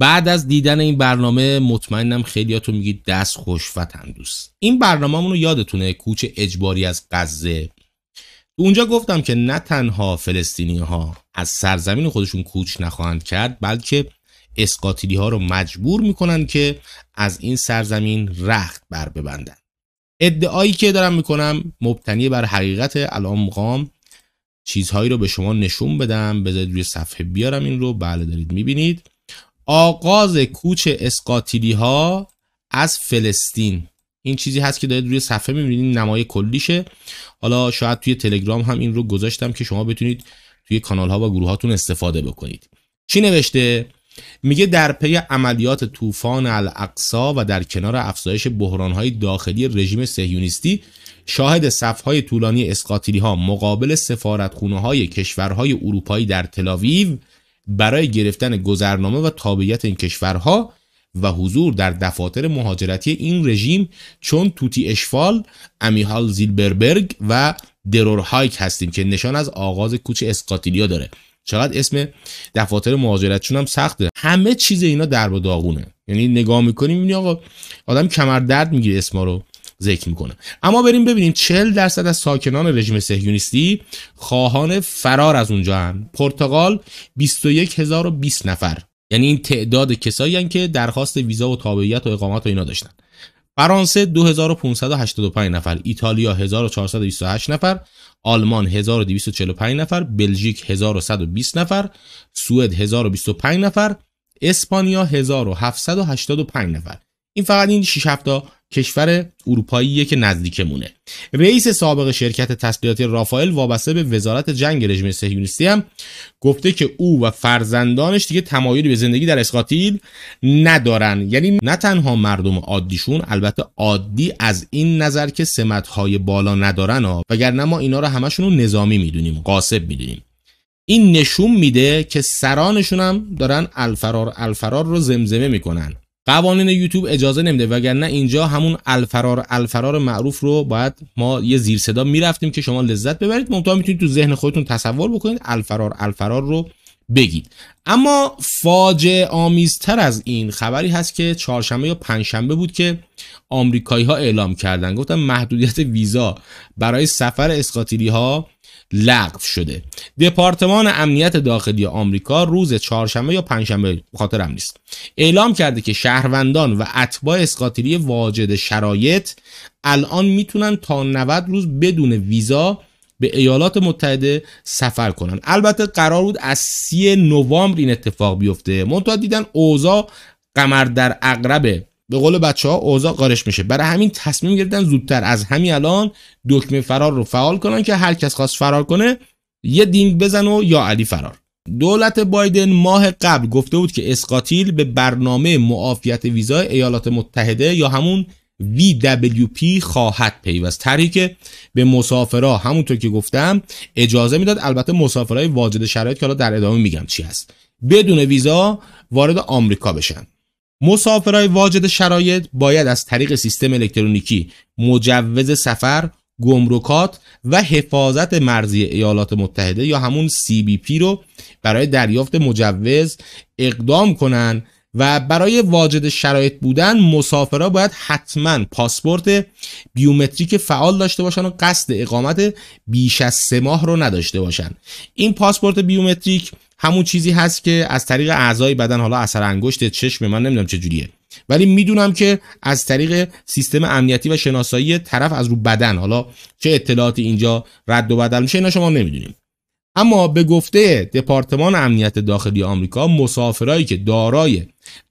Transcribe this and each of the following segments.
بعد از دیدن این برنامه مطمئنم خیلیاتون میگید دست خوشفتن دوست این برنامه رو یادتونه کوچ اجباری از غزه اونجا گفتم که نه تنها فلسطینی ها از سرزمین خودشون کوچ نخواهند کرد بلکه اسقاطیلی ها رو مجبور میکنند که از این سرزمین رخت بر ببندن ادعایی که دارم میکنم مبتنی بر حقیقت الان مقام چیزهایی رو به شما نشون بدم بذارید روی صفحه بیارم این رو بله دارید میبینید آغاز کوچ اسقاطیلی ها از فلسطین این چیزی هست که دارید روی صفحه میبینید نمای کلیشه حالا شاید توی تلگرام هم این رو گذاشتم که شما بتونید توی کانال ها و گروه هاتون استفاده بکنید چی نوشته میگه در پی عملیات طوفان الاقصا و در کنار افزایش های داخلی رژیم سهیونیستی شاهد صفهای طولانی اسقاطیلی ها مقابل سفارتخونه های کشورهای اروپایی در تلاویو برای گرفتن گذرنامه و تابعیت این کشورها و حضور در دفاتر مهاجرتی این رژیم چون توتی اشفال، امیحال زیلبربرگ و درور هایک هستیم که نشان از آغاز کوچ اسقاتیلیا داره چقدر اسم دفاتر مهاجرتشون هم سخته همه چیز اینا در داغونه یعنی نگاه میکنیم میبینی آقا آدم کمر درد میگیره اسما رو ذکر میکنه اما بریم ببینیم 40 درصد از ساکنان رژیم سهیونیستی خواهان فرار از اونجا هن. پرتغال 21020 نفر یعنی این تعداد کسایی هن که درخواست ویزا و تابعیت و اقامت و اینا داشتن فرانسه 2585 نفر ایتالیا 1428 نفر آلمان 1245 نفر بلژیک 1120 نفر سوئد 1025 نفر اسپانیا 1785 نفر این فقط این 6 تا کشور اروپایی که نزدیکمونه رئیس سابق شرکت تسلیحات رافائل وابسته به وزارت جنگ رژیم صهیونیستی هم گفته که او و فرزندانش دیگه تمایلی به زندگی در اسقاطیل ندارن یعنی نه تنها مردم عادیشون البته عادی از این نظر که سمتهای بالا ندارن ها وگرنه ما اینا رو همشون نظامی میدونیم قاسب میدونیم این نشون میده که سرانشون هم دارن الفرار الفرار رو زمزمه میکنن قوانین یوتیوب اجازه نمیده وگرنه اینجا همون الفرار الفرار معروف رو باید ما یه زیر صدا میرفتیم که شما لذت ببرید منتها میتونید تو ذهن خودتون تصور بکنید الفرار الفرار رو بگید اما فاجعه آمیزتر از این خبری هست که چهارشنبه یا پنجشنبه بود که آمریکایی ها اعلام کردن گفتن محدودیت ویزا برای سفر اسقاطیری ها لغو شده دپارتمان امنیت داخلی آمریکا روز چهارشنبه یا پنجشنبه خاطرم نیست اعلام کرده که شهروندان و اتباع اسقاطیری واجد شرایط الان میتونن تا 90 روز بدون ویزا به ایالات متحده سفر کنن البته قرار بود از 3 نوامبر این اتفاق بیفته منتها دیدن اوزا قمر در اقربه به قول بچه ها اوضاع قارش میشه برای همین تصمیم گرفتن زودتر از همین الان دکمه فرار رو فعال کنن که هر کس خواست فرار کنه یه دینگ بزن و یا علی فرار دولت بایدن ماه قبل گفته بود که اسقاطیل به برنامه معافیت ویزای ایالات متحده یا همون VWP خواهد پیوست طرحی که به مسافرها همونطور که گفتم اجازه میداد البته مسافرهای واجد شرایط که حالا در ادامه میگم چی هست بدون ویزا وارد آمریکا بشن مسافرهای واجد شرایط باید از طریق سیستم الکترونیکی مجوز سفر گمرکات و حفاظت مرزی ایالات متحده یا همون CBP رو برای دریافت مجوز اقدام کنن و برای واجد شرایط بودن مسافرها باید حتما پاسپورت بیومتریک فعال داشته باشن و قصد اقامت بیش از سه ماه رو نداشته باشن این پاسپورت بیومتریک همون چیزی هست که از طریق اعضای بدن حالا اثر انگشت چشم من نمیدونم چه ولی میدونم که از طریق سیستم امنیتی و شناسایی طرف از رو بدن حالا چه اطلاعاتی اینجا رد و بدل میشه اینا شما نمیدونیم اما به گفته دپارتمان امنیت داخلی آمریکا مسافرایی که دارای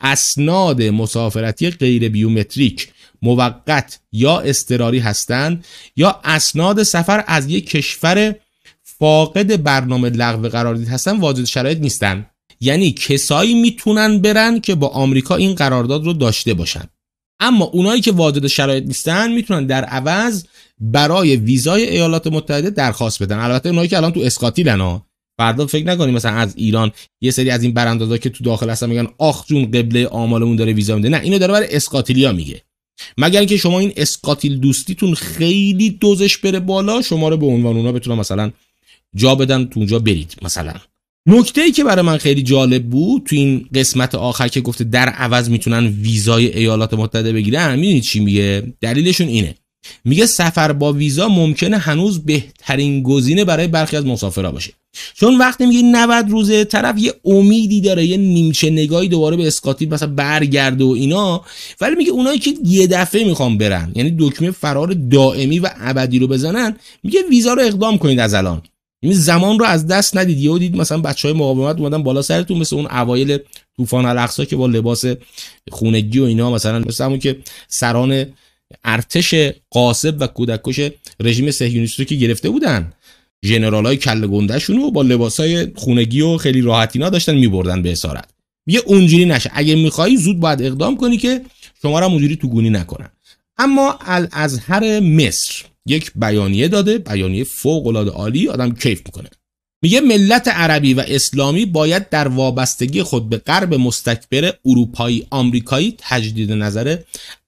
اسناد مسافرتی غیر بیومتریک موقت یا اضطراری هستند یا اسناد سفر از یک کشور فاقد برنامه لغو قراردید هستن واجد شرایط نیستن یعنی کسایی میتونن برن که با آمریکا این قرارداد رو داشته باشن اما اونایی که واجد شرایط نیستن میتونن در عوض برای ویزای ایالات متحده درخواست بدن البته اونایی که الان تو اسقاتیلن ها فردا فکر نکنیم مثلا از ایران یه سری از این براندازا که تو داخل هستن میگن آخ جون قبله آمالمون داره ویزا میده نه اینو داره برای ها میگه مگر اینکه شما این اسکاتیل دوستیتون خیلی دوزش بره بالا شما رو به عنوان اونا بتونن مثلا جا بدن تو اونجا برید مثلا نکته ای که برای من خیلی جالب بود تو این قسمت آخر که گفته در عوض میتونن ویزای ایالات متحده بگیرن میدونید چی میگه دلیلشون اینه میگه سفر با ویزا ممکنه هنوز بهترین گزینه برای برخی از مسافرها باشه چون وقتی میگه 90 روزه طرف یه امیدی داره یه نیمچه نگاهی دوباره به اسکاتی مثلا برگرده و اینا ولی میگه اونایی که یه دفعه میخوان برن یعنی دکمه فرار دائمی و ابدی رو بزنن میگه ویزا رو اقدام کنید از الان یعنی زمان رو از دست ندید یهو دید مثلا بچهای مقاومت اومدن بالا سرتون مثل اون اوایل طوفان الاقصا که با لباس خونگی و اینا مثلا که سران ارتش قاسب و کودکش رژیم سهیونیستی رو که گرفته بودن ژنرال های کل گندهشون رو با لباس های خونگی و خیلی راحتینا داشتن میبردن به اسارت یه اونجوری نشه اگه میخوایی زود باید اقدام کنی که شما را اونجوری تو گونی نکنن اما الازهر مصر یک بیانیه داده بیانیه فوق العاده عالی آدم کیف میکنه میگه ملت عربی و اسلامی باید در وابستگی خود به غرب مستکبر اروپایی آمریکایی تجدید نظر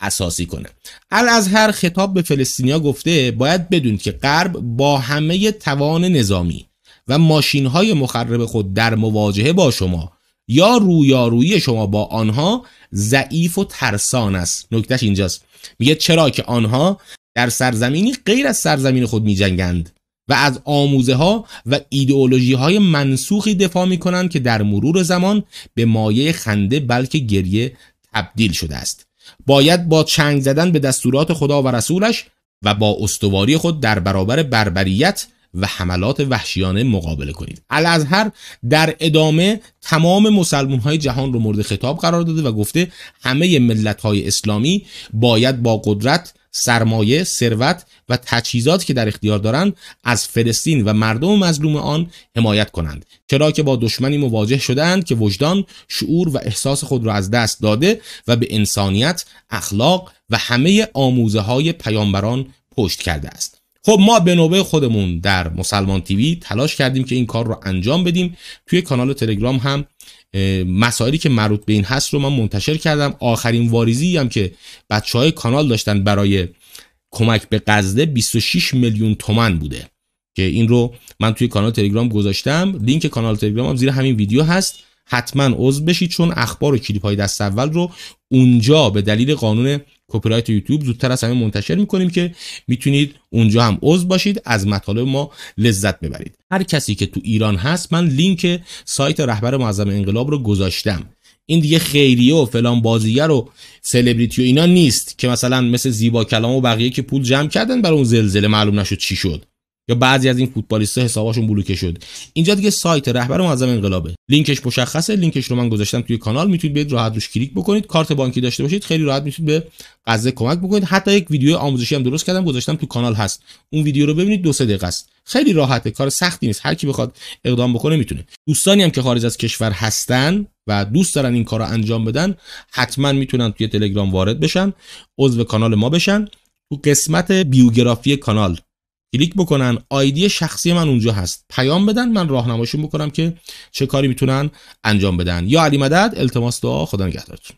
اساسی کنه هر خطاب به فلسطینیا گفته باید بدون که غرب با همه توان نظامی و ماشینهای مخرب خود در مواجهه با شما یا رویارویی شما با آنها ضعیف و ترسان است نکتهش اینجاست میگه چرا که آنها در سرزمینی غیر از سرزمین خود میجنگند و از آموزه ها و ایدئولوژی های منسوخی دفاع می کنند که در مرور زمان به مایه خنده بلکه گریه تبدیل شده است باید با چنگ زدن به دستورات خدا و رسولش و با استواری خود در برابر بربریت و حملات وحشیانه مقابله کنید الازهر در ادامه تمام مسلمون های جهان رو مورد خطاب قرار داده و گفته همه ملت های اسلامی باید با قدرت سرمایه، ثروت و تجهیزاتی که در اختیار دارند از فلسطین و مردم مظلوم آن حمایت کنند چرا که با دشمنی مواجه شدند که وجدان، شعور و احساس خود را از دست داده و به انسانیت، اخلاق و همه آموزه های پیامبران پشت کرده است خب ما به نوبه خودمون در مسلمان تیوی تلاش کردیم که این کار رو انجام بدیم توی کانال تلگرام هم مسائلی که مربوط به این هست رو من منتشر کردم آخرین واریزی هم که بچه های کانال داشتن برای کمک به قزده 26 میلیون تومن بوده که این رو من توی کانال تلگرام گذاشتم لینک کانال تلگرام هم زیر همین ویدیو هست حتما عضو بشید چون اخبار و کلیپ های دست اول رو اونجا به دلیل قانون کپی یوتیوب زودتر از همه منتشر میکنیم که میتونید اونجا هم عضو باشید از مطالب ما لذت ببرید هر کسی که تو ایران هست من لینک سایت رهبر معظم انقلاب رو گذاشتم این دیگه خیریه و فلان بازیگر رو سلبریتی و اینا نیست که مثلا مثل زیبا کلام و بقیه که پول جمع کردن برای اون زلزله معلوم نشد چی شد یا بعضی از این فوتبالیست‌ها حساباشون بلوکه شد اینجا دیگه سایت رهبر معظم انقلابه لینکش مشخصه لینکش رو من گذاشتم توی کانال میتونید برید راحت روش کلیک بکنید کارت بانکی داشته باشید خیلی راحت میتونید به قضیه کمک بکنید حتی یک ویدیو آموزشی هم درست کردم گذاشتم توی کانال هست اون ویدیو رو ببینید دو سه دقیقه است خیلی راحته کار سختی نیست هر کی بخواد اقدام بکنه میتونه دوستانی هم که خارج از کشور هستن و دوست دارن این کار انجام بدن حتما میتونن توی تلگرام وارد بشن عضو کانال ما بشن تو قسمت بیوگرافی کانال کلیک بکنن آیدی شخصی من اونجا هست پیام بدن من راهنمایشون بکنم که چه کاری میتونن انجام بدن یا علی مدد التماس دعا خدا نگهدارتون